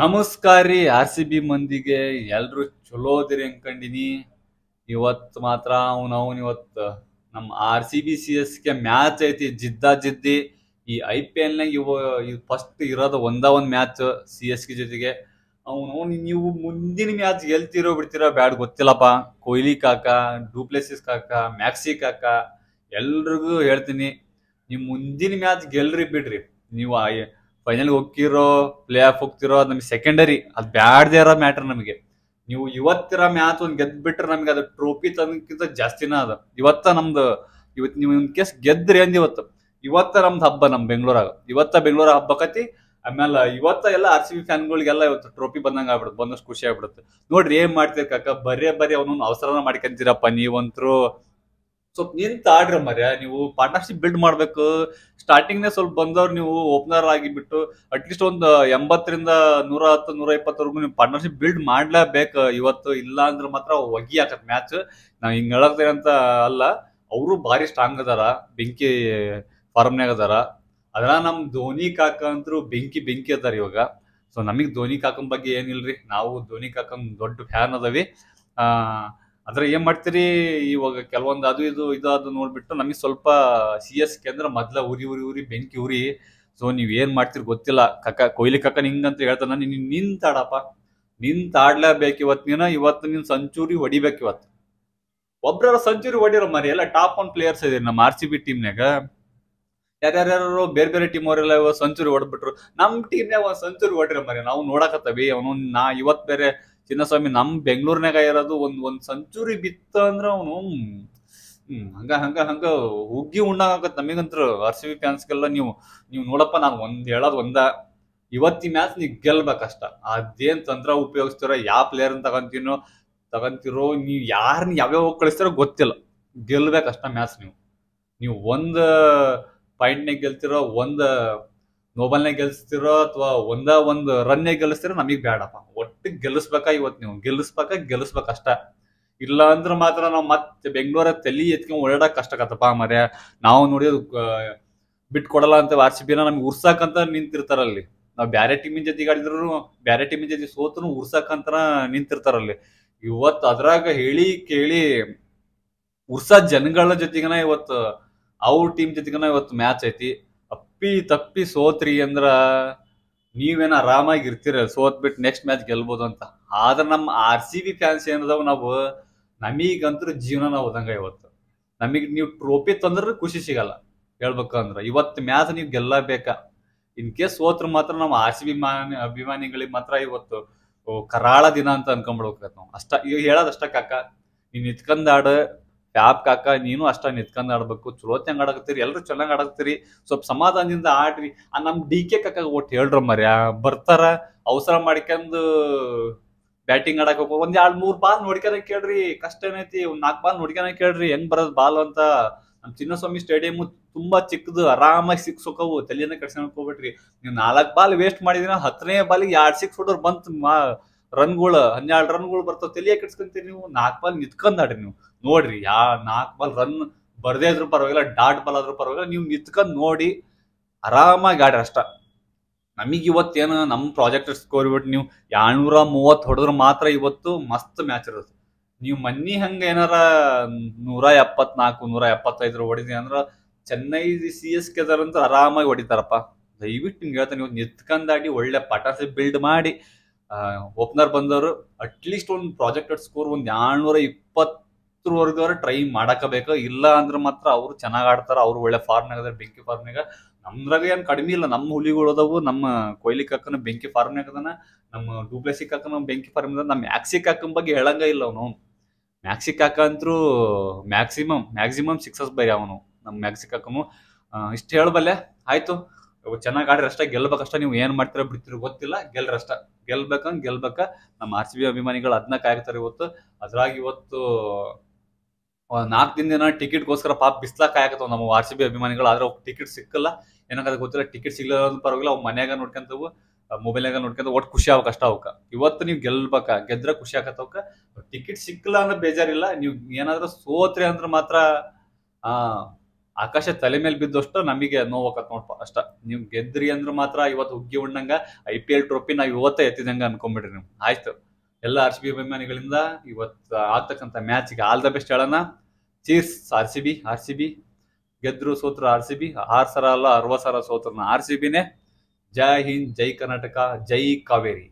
ನಮಸ್ಕಾರ ರೀ R C B ಮಂದಿಗೆ ಎಲ್ರು ಚಲೋದಿರಿ ಅನ್ಕೊಂಡಿನಿ ಇವತ್ ಮಾತ್ರ ಅವ್ನ ಅವನ್ ಇವತ್ ನಮ್ R C B C S ಗೆ ಮ್ಯಾಚ್ ಐತಿ ಜಿದ್ದ ಜಿದ್ದಿ ಈ ಐ ಪಿ ಎಲ್ ನಾಗ ಇವ ಫಸ್ಟ್ ಇರೋದು ಒಂದ ಒಂದ್ ಮ್ಯಾಚ್ ಸಿ ಎಸ್ ಕೆ ಜೊತೆಗೆ ಅವನು ನೀವು ಮುಂದಿನ ಮ್ಯಾಚ್ ಗೆಲ್ತಿರೋ ಬಿಡ್ತಿರೋ ಬ್ಯಾಡ್ ಗೊತ್ತಿಲ್ಲಪ್ಪ ಕೊಹ್ಲಿ ಕಾಕ ಡೂಪ್ಲೆಸಿಸ್ ಕಾಕ ಮ್ಯಾಕ್ಸಿ ಕಾಕ ಎಲ್ರಿಗೂ ಹೇಳ್ತೀನಿ ನೀವು ಮುಂದಿನ ಮ್ಯಾಚ್ ಗೆಲ್ರಿ ಬಿಡ್ರಿ ನೀವು ಫೈನಲ್ ಹೋಗ್ತಿರೋ ಪ್ಲೇ ಆಫ್ ಹೋಗ್ತಿರೋ ಅದು ಸೆಕೆಂಡರಿ ಅದು ಬ್ಯಾಡ್ದೇ ಇರೋ ಮ್ಯಾಟರ್ ನಮಗೆ ನೀವು ಇವತ್ತಿರೋ ಮ್ಯಾಚ್ ಒಂದು ಗೆದ್ಬಿಟ್ರೆ ನಮಗೆ ಅದು ಟ್ರೋಫಿ ತಂದಕ್ಕಿಂತ ಜಾಸ್ತಿನ ಅದ ಇವತ್ತ ನಮ್ದು ಇವತ್ತು ನೀವು ಇನ್ ಕೇಸ್ ಗೆದ್ರಿ ಅಂದ್ ಇವತ್ತು ಇವತ್ತ ನಮ್ದು ಹಬ್ಬ ನಮ್ಮ ಬೆಂಗಳೂರಾಗ ಇವತ್ತ ಬೆಂಗಳೂರ ಹಬ್ಬ ಕತಿ ಆಮೇಲೆ ಇವತ್ತ ಎಲ್ಲ ಆರ್ ಸಿ ಬಿ ಫ್ಯಾನ್ಗಳಿಗೆಲ್ಲ ಇವತ್ತು ಟ್ರೋಫಿ ಬಂದಂಗ ಆಗ್ಬಿಡುತ್ತೆ ಬಂದಷ್ಟು ಖುಷಿ ಆಗ್ಬಿಡುತ್ತೆ ನೋಡ್ರಿ ಏನ್ ಮಾಡ್ತೀರಿ ಕಾಕ ಬರೇ ಬರೀ ಅವನೊಂದು ಅವಸರನ ಮಾಡ್ಕೊಂತೀರಪ್ಪ ನೀವಂತರೂ ಸ್ವಲ್ಪ ನಿಂತ ಆಡ್ರಿ ಮರ್ಯ ನೀವು ಪಾರ್ಟ್ನರ್ಶಿಪ್ ಬಿಲ್ಡ್ ಮಾಡ್ಬೇಕು ಸ್ಟಾರ್ಟಿಂಗ್ ನೇ ಸ್ವಲ್ಪ ಬಂದವ್ರು ನೀವು ಓಪನರ್ ಆಗಿ ಬಿಟ್ಟು ಅಟ್ಲೀಸ್ಟ್ ಒಂದು ಎಂಬತ್ತರಿಂದ ನೂರ ಹತ್ತು ನೂರ ಇಪ್ಪತ್ತವರೆಗೂ ನೀವು ಪಾರ್ಟ್ನರ್ಶಿಪ್ ಬಿಲ್ಡ್ ಮಾಡ್ಲೇಬೇಕು ಇವತ್ತು ಇಲ್ಲ ಅಂದ್ರೆ ಮಾತ್ರ ಒಗಿ ಹಾಕತ್ ಮ್ಯಾಚ್ ನಾವ್ ಹಿಂಗ್ ಹೇಳತ್ತೇವೆ ಅಂತ ಅಲ್ಲ ಅವರು ಭಾರಿ ಸ್ಟ್ರಾಂಗ್ ಅದಾರ ಬೆಂಕಿ ಫಾರ್ಮ್ನಾಗ ಅದಾರ ಅದನ್ನ ನಮ್ ಧೋನಿ ಕಾಕ ಅಂತರೂ ಬೆಂಕಿ ಬೆಂಕಿ ಅದಾರ ಇವಾಗ ಸೊ ನಮಗ್ ಧೋನಿ ಕಾಕನ್ ಬಗ್ಗೆ ಏನಿಲ್ರಿ ನಾವು ಧೋನಿ ಕಾಕನ್ ದೊಡ್ಡ ಫ್ಯಾನ್ ಅದವಿ ಆ ಅಂದ್ರೆ ಏನ್ ಮಾಡ್ತೀರಿ ಇವಾಗ ಕೆಲವೊಂದು ಅದು ಇದು ಇದು ನೋಡ್ಬಿಟ್ಟು ನಮಗೆ ಸ್ವಲ್ಪ ಸಿ ಎಸ್ ಕೆ ಅಂದ್ರೆ ಮೊದ್ಲ ಉರಿ ಉರಿ ಉರಿ ಬೆಂಕಿ ಉರಿ ಸೊ ನೀವ್ ಏನ್ ಮಾಡ್ತೀರಿ ಗೊತ್ತಿಲ್ಲ ಕಕ್ಕ ಕೊಯ್ಲಿ ಕಕ್ಕ ನಿಂಗಂತ ಹೇಳ್ತಾನ ನೀನ್ ನಿಂತಾಡಪ್ಪ ನಿಂತಾಡ್ಲೇಬೇಕು ಇವತ್ ನೀನ ಇವತ್ತು ನಿನ್ ಸಂಚೂರಿ ಹೊಡಿಬೇಕು ಇವತ್ತು ಒಬ್ರ ಸೆಂಚುರಿ ಹೊಡಿರೋ ಮರಿ ಎಲ್ಲ ಟಾಪ್ ಒನ್ ಪ್ಲೇಯರ್ಸ್ ಇದೀರಿ ನಮ್ಮ ಆರ್ ಸಿ ಬಿ ಟೀಮ್ನಾಗ ಯಾರ್ಯಾರು ಬೇರೆ ಬೇರೆ ಟೀಮ್ ಅವರೆಲ್ಲ ಸೆಂಚುರಿ ಹೊಡ್ಬಿಟ್ರು ನಮ್ಮ ಟೀಮ್ನಾಗ ಒಂದ್ ಸೆಂಚುರಿ ಹೊಡಿರೋ ಮರಿ ನಾವು ನೋಡಕತ್ತವಿ ಅವನು ನಾ ಇವತ್ತು ಬೇರೆ ಚಿನ್ನಸ್ವಾಮಿ ನಮ್ ಬೆಂಗ್ಳೂರ್ನಾಗ ಇರೋದು ಒಂದ್ ಒಂದ್ ಸೆಂಚುರಿ ಬಿತ್ತ ಅಂದ್ರ ಅವನು ಹಂಗ ಹಂಗ ಹಂಗ ಹುಗ್ಗಿ ಉಣ್ಣಾಗತ್ ನಮಗಂತ್ರ ಆರ್ ಸಿ ಬಿ ಫ್ಯಾನ್ಸ್ಗೆಲ್ಲ ನೀವು ನೀವು ನೋಡಪ್ಪ ನಾನು ಒಂದ್ ಹೇಳೋದು ಒಂದ ಇವತ್ತಿ ಮ್ಯಾಚ್ ನೀವು ಗೆಲ್ಬೇಕಷ್ಟ ಅದೇನ್ ತಂತ್ರ ಉಪಯೋಗಿಸ್ತಿರೋ ಯಾವ ಪ್ಲೇಯರ್ ತಗೊಂತೀನೋ ತಗೊಂತಿರೋ ನೀವು ಯಾರನ್ನ ಯಾವ್ಯಾವ ಕಳಿಸ್ತಿರೋ ಗೊತ್ತಿಲ್ಲ ಗೆಲ್ಬೇಕಷ್ಟ ಮ್ಯಾಚ್ ನೀವು ನೀವು ಒಂದ್ ಪಾಯಿಂಟ್ನಾಗ ಗೆಲ್ತಿರೋ ಒಂದ್ ನೋಬಲ್ನೇ ಗೆಲ್ಸ್ತಿರೋ ಅಥವಾ ಒಂದ ಒಂದು ರನ್ನೇ ಗೆಲ್ಲಿಸ್ತಿರೋ ನಮಗೆ ಬೇಡಪ್ಪ ಒಟ್ಟಿಗೆ ಗೆಲ್ಸ್ಬೇಕ ಇವತ್ತು ನೀವು ಗೆಲ್ಸ್ಬೇಕ ಗೆಲ್ಲಿಸ್ಬೇಕಷ್ಟ ಇಲ್ಲ ಅಂದ್ರೆ ಮಾತ್ರ ನಾವು ಮತ್ತೆ ಬೆಂಗಳೂರ ತಲೆ ಎತ್ಕೊಂಡು ಓಡಾಡಕ್ ಕಷ್ಟ ಆಗತ್ತಪ್ಪ ಮರ್ಯ ನಾವು ಬಿಟ್ ಬಿಟ್ಕೊಡಲ್ಲ ಅಂತ ಆರ್ ಸಿ ಬಿನ ನಮ್ಗೆ ಉರ್ಸಾಕಂತ ನಿಂತಿರ್ತಾರಲ್ಲಿ ನಾವು ಬ್ಯಾರೆ ಟೀಮಿನ ಜೊತೆ ಆಡಿದ್ರು ಬ್ಯಾರೆ ಟೀಮಿನ ಜೊತೆ ಸೋತನು ಉರ್ಸಾಕಂತ ನಿಂತಿರ್ತಾರಲ್ಲಿ ಇವತ್ತು ಅದ್ರಾಗ ಹೇಳಿ ಕೇಳಿ ಉರ್ಸಾ ಜನಗಳ ಜೊತೆಗನ ಇವತ್ತು ಅವ್ರ ಟೀಮ್ ಜೊತೆಗನ ಇವತ್ತು ಮ್ಯಾಚ್ ಐತಿ ಅಪ್ಪಿ ತಪ್ಪಿ ಸೋತ್ರಿ ಅಂದ್ರ ನೀವೇನ ಆರಾಮಾಗಿ ಇರ್ತೀರ ಸೋತ್ ಬಿಟ್ಟು ನೆಕ್ಸ್ಟ್ ಮ್ಯಾಚ್ ಗೆಲ್ಬೋದು ಅಂತ ಆದ್ರೆ ನಮ್ಮ ಆರ್ ಸಿ ಬಿ ಫ್ಯಾನ್ಸ್ ಏನದಾವ ನಾವು ನಮಗಂತೂ ಜೀವನ ನಾವು ಹೋದಂಗ ಇವತ್ತು ನಮಗೆ ನೀವು ಟ್ರೋಫಿ ತಂದ್ರೆ ಖುಷಿ ಸಿಗಲ್ಲ ಹೇಳ್ಬೇಕಂದ್ರ ಇವತ್ತು ಮ್ಯಾಚ್ ನೀವು ಬೇಕಾ ಇನ್ ಕೇಸ್ ಸೋತ್ರ ಮಾತ್ರ ನಮ್ಮ ಆರ್ ಸಿ ಬಿ ಅಭಿಮಾನಿಗಳಿಗೆ ಮಾತ್ರ ಇವತ್ತು ಕರಾಳ ದಿನ ಅಂತ ಅನ್ಕೊಂಡ್ಬಿಡ್ಬೇಕು ನಾವು ಅಷ್ಟ ಈಗ ಹೇಳೋದಷ್ಟ ಕಾಕ ನೀನ್ ಇತ್ಕಂದಾಡ ಟ್ಯಾಪ್ ಕಾಕ ನೀನು ಅಷ್ಟ ನಿತ್ಕೊಂಡ್ ಆಡ್ಬೇಕು ಹೆಂಗ್ ಆಡಕತ್ತೀರಿ ಎಲ್ಲರೂ ಚೆನ್ನಾಗಿ ಆಡಕತ್ತೀರಿ ಸ್ವಲ್ಪ ಸಮಾಧಾನದಿಂದ ಆಡ್ರಿ ಆ ನಮ್ ಡಿ ಕೆ ಕಾಕ ಒಟ್ಟು ಹೇಳ್ರ ಮರ್ಯ ಬರ್ತಾರ ಅವಸರ ಮಾಡ್ಕೊಂಡು ಬ್ಯಾಟಿಂಗ್ ಆಡಕ್ ಹೋಗ್ಬೇಕು ಒಂದ್ ಎರಡ್ ಮೂರ್ ಬಾಲ್ ನೋಡ್ಕೊಂಡ ಕೇಳ್ರಿ ಕಷ್ಟ ಏನೈತಿ ಒಂದ್ ನಾಲ್ಕು ಬಾಲ್ ನೋಡ್ಕೊಂಡ ಕೇಳ್ರಿ ಹೆಂಗ್ ಬರೋದ್ ಬಾಲ್ ಅಂತ ನಮ್ ಚಿನ್ನಸ್ವಾಮಿ ಸ್ಟೇಡಿಯಂ ತುಂಬಾ ಚಿಕ್ಕದು ಆರಾಮಾಗಿ ಸಿಕ್ಸ್ ಹೋಗವು ತಲೆಯನ್ನ ಕಟ್ಸ್ಕೊಂಡ್ ಹೋಗ್ಬಿಟ್ರಿ ನೀವು ನಾಲ್ಕು ಬಾಲ್ ವೇಸ್ಟ್ ಮಾಡಿದಿನ ಹತ್ತನೇ ಬಾಲಿಗೆ ಎರಡ್ ಸಿಕ್ಸ್ ಹೊಡೋರ್ ಬಂತು ರನ್ಗಳು ಹನ್ನೆರಡು ರನ್ಗಳು ಬರ್ತಾವ ತಲೆ ಕೆಡ್ಸ್ಕೊಂತೀರಿ ನೀವು ನಾಲ್ಕು ಬಾಲ್ ನಿತ್ಕೊಂಡಾಡ್ರಿ ನೀವು ನೋಡ್ರಿ ಯಾ ನಾಲ್ಕು ಬಾಲ್ ರನ್ ಬರ್ದೇ ಇದ್ರು ಪರವಾಗಿಲ್ಲ ಡಾಟ್ ಬಾಲ್ ಆದ್ರೂ ಪರವಾಗಿಲ್ಲ ನೀವು ನಿತ್ಕೊಂಡ್ ನೋಡಿ ಆರಾಮಾಗಿ ಆಡ್ರಿ ಅಷ್ಟ ನಮಗೆ ಇವತ್ತೇನು ನಮ್ಮ ಪ್ರಾಜೆಕ್ಟ್ ಸ್ಕೋರ್ ಬಿಟ್ಟು ನೀವು ಏಳ್ನೂರ ಮೂವತ್ತು ಹೊಡೆದ್ರೆ ಮಾತ್ರ ಇವತ್ತು ಮಸ್ತ್ ಮ್ಯಾಚ್ ಇರುತ್ತೆ ನೀವು ಮನ್ನಿ ಹಂಗೆ ಏನಾರ ನೂರ ಎಪ್ಪತ್ನಾಲ್ಕು ನೂರ ಎಪ್ಪತ್ತೈದರ ಹೊಡಿದ್ರಿ ಅಂದ್ರೆ ಚೆನ್ನೈ ಸಿ ಎಸ್ ಅಂತ ಆರಾಮಾಗಿ ಹೊಡಿತಾರಪ್ಪ ದಯವಿಟ್ಟು ನಿಮ್ಗೆ ಹೇಳ್ತಾರೆ ನೀವು ನಿತ್ಕಂದಾಡಿ ಒಳ್ಳೆ ಪಟಾಸಿ ಬಿಲ್ಡ್ ಮಾಡಿ ಓಪನರ್ ಬಂದವರು ಅಟ್ಲೀಸ್ಟ್ ಒಂದು ಪ್ರಾಜೆಕ್ಟೆಡ್ ಸ್ಕೋರ್ ಒಂದು ಏಳ್ನೂರ ಇಪ್ಪತ್ತರವರೆಗೂ ಟ್ರೈ ಮಾಡಕಬೇಕು ಇಲ್ಲ ಅಂದ್ರೆ ಮಾತ್ರ ಅವರು ಚೆನ್ನಾಗಿ ಆಡ್ತಾರೆ ಅವರು ಒಳ್ಳೆ ಫಾರ್ಮ್ ಅದಾರೆ ಬೆಂಕಿ ಫಾರ್ಮ್ನಾಗ ನಮ್ದ್ರಾಗ ಏನು ಕಡಿಮೆ ಇಲ್ಲ ನಮ್ಮ ಹುಲಿಗಳು ಅದಾವು ನಮ್ಮ ಕೊಯ್ಲಿ ಕಾಕನ ಬೆಂಕಿ ಫಾರ್ಮ್ ಆಗದನ ನಮ್ಮ ಡೂಪ್ಲೆಸಿ ಕಾಕನ ಬೆಂಕಿ ಫಾರ್ಮ್ ನಮ್ಮ ಮ್ಯಾಕ್ಸಿ ಕಾಕನ ಬಗ್ಗೆ ಹೇಳಂಗ ಇಲ್ಲ ಅವನು ಮ್ಯಾಕ್ಸಿ ಕಾಕ ಅಂತರೂ ಮ್ಯಾಕ್ಸಿಮಮ್ ಮ್ಯಾಕ್ಸಿಮಮ್ ಸಿಕ್ಸಸ್ ಬೈ ಅವನು ನಮ್ಮ ಮ್ಯಾಕ್ಸಿ ಕಾಕನು ಇಷ್ಟು ಹೇಳಬಲ್ಲೆ ಆಯಿತು ಚೆನ್ನಾಗಿ ಆಡ್ರಿ ಅಷ್ಟ ಗೆಲ್ಬೇಕಷ್ಟ ನೀವು ಏನ್ ಮಾಡ್ತೀರ ಬಿಡ್ತೀರಿ ಗೊತ್ತಿಲ್ಲ ಗೆಲ್ರಷ್ಟ ಗೆಲ್ಬೇಕಂದ್ ಗೆಲ್ಬೇಕ ನಮ್ಮ ಆರ್ ಸಿ ಬಿ ಅಭಿಮಾನಿಗಳು ಅದನ್ನ ಕಾಯ್ತಾರೆ ಇವತ್ತು ಅದ್ರಾಗ ಇವತ್ತು ನಾಲ್ಕು ದಿನ ಟಿಕೆಟ್ಗೋಸ್ಕರ ಪಾಪ ಬಿಸ್ಲಾಕ್ ಕಾಯಕತ್ತವ ನಮ್ಮ ಆರ್ ಸಿ ಬಿ ಅಭಿಮಾನಿಗಳು ಆದ್ರೆ ಅವ್ ಟಿಕೆಟ್ ಸಿಕ್ಕಲ್ಲ ಏನಕ್ಕೆ ಗೊತ್ತಿಲ್ಲ ಟಿಕೆಟ್ ಸಿಗ್ಲಿಲ್ಲ ಅಂತ ಪರವಾಗಿಲ್ಲ ಅವ್ ಮನ್ಯಾಗ ನೋಡ್ಕೊಂತವು ಮೊಬೈಲ್ನಾಗ ನೋಡ್ಕೊಂತ ಒಟ್ಟು ಖುಷಿ ಆಗ ಅಷ್ಟ ಅವಕ ಇವತ್ತು ನೀವು ಗೆಲ್ಬೇಕ ಗೆದ್ರ ಖುಷಿ ಆಗತ್ತವಕ್ಕ ಟಿಕೆಟ್ ಸಿಕ್ಕಲ್ಲ ಅಂದ್ರೆ ಬೇಜಾರಿಲ್ಲ ನೀವು ಏನಾದ್ರೂ ಸೋತ್ರಿ ಅಂದ್ರೆ ಮಾತ್ರ ಆ ಆಕಾಶ ತಲೆ ಮೇಲೆ ಬಿದ್ದಷ್ಟು ನಮಗೆ ನೋವಕತ್ ನೋಡ್ಪ ಅಷ್ಟ ನೀವು ಗೆದ್ರಿ ಅಂದ್ರೆ ಮಾತ್ರ ಇವತ್ತು ಹುಗ್ಗಿ ಉಣ್ಣಂಗ ಐ ಪಿ ಎಲ್ ಟ್ರೋಫಿ ನಾವು ಇವತ್ತೇ ಎತ್ತಿದಂಗ ಅನ್ಕೊಂಡ್ಬಿಡ್ರಿ ನೀವು ಆಯ್ತು ಎಲ್ಲ ಆರ್ ಸಿ ಬಿ ಅಭಿಮಾನಿಗಳಿಂದ ಇವತ್ತು ಮ್ಯಾಚ್ ಗೆ ಆಲ್ ದ ಬೆಸ್ಟ್ ಹೇಳೋಣ cheese R C B R C B ಗೆದ್ರು ಸೋತ್ರ ಆರ್ ಸಿ ಬಿ ಆರ್ ಸರ ಅಲ್ಲ ಅರ್ವ ಸರ ಸೋತ್ರನ ಆರ್ ಸಿ ಬಿನೇ ಜೈ ಹಿಂದ್ ಜೈ ಕರ್ನಾಟಕ ಜೈ ಕಾವೇರಿ